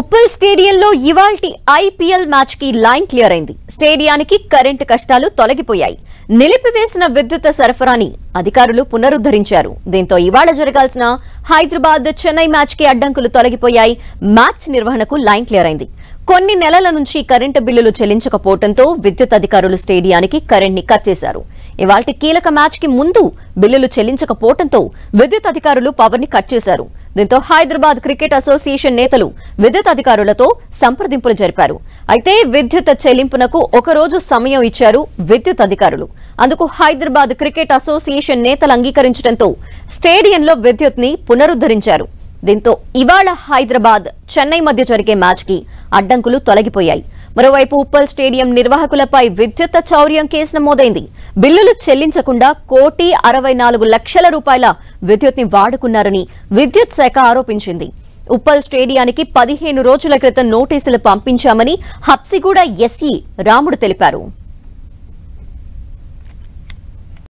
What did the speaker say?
ఉప్పల్ స్టేడియంలో ఇవాల్టి IPL match కి లైన్ క్లియర్ అయింది స్టేడియానికి కరెంటు కష్టాలు తొలగిపోయాయి నిలిపివేసిన విద్యుత్ సరఫరాని అధికారులు పునరుద్ధరించారు దీంతో ఇవాళ జరగాల్సిన హైదరాబాద్ చెన్నై మ్యాచ్ కి అడ్డంకులు తొలగిపోయాయి మ్యాచ్ నిర్వహణకు లైన్ క్లియర్ అయింది కొన్ని నెలల నుంచి కరెంటు బిల్లులు చెల్లించకపోవడంతో విద్యుత్ అధికారులు స్టేడియానికి కరెంట్ని కట్ చేశారు ఇవాళ కీలక మ్యాచ్ కి ముందు బిల్లులు చెల్లించకపోవడంతో విద్యుత్ అధికారులు పవర్ ని కట్ చేశారు దీంతో హైదరాబాద్ క్రికెట్ అసోసియేషన్ నేతలు విద్యుత్ అధికారులతో సంప్రదింపులు జరిపారు అయితే విద్యుత్ చెల్లింపునకు ఒకరోజు సమయం ఇచ్చారు విద్యుత్ అధికారులు అందుకు హైదరాబాద్ క్రికెట్ అసోసియేషన్ నేతలు అంగీకరించడంతో స్టేడియంలో విద్యుత్ ని పునరుద్ధరించారు దీంతో ఇవాళ హైదరాబాద్ చెన్నై మధ్య జరిగే మ్యాచ్ కి అడ్డంకులు తొలగిపోయాయి మరోవైపు ఉప్పల్ స్టేడియం నిర్వాహకులపై విద్యుత్ చౌర్యం కేసు నమోదైంది బిల్లులు చెల్లించకుండా కోటి అరవై నాలుగు లక్షల రూపాయల విద్యుత్ ని వాడుకున్నారని విద్యుత్ శాఖ ఆరోపించింది ఉప్పల్ స్టేడియానికి పదిహేను రోజుల క్రితం నోటీసులు పంపించామని హప్సిగూడ ఎస్ఈ రాముడు తెలిపారు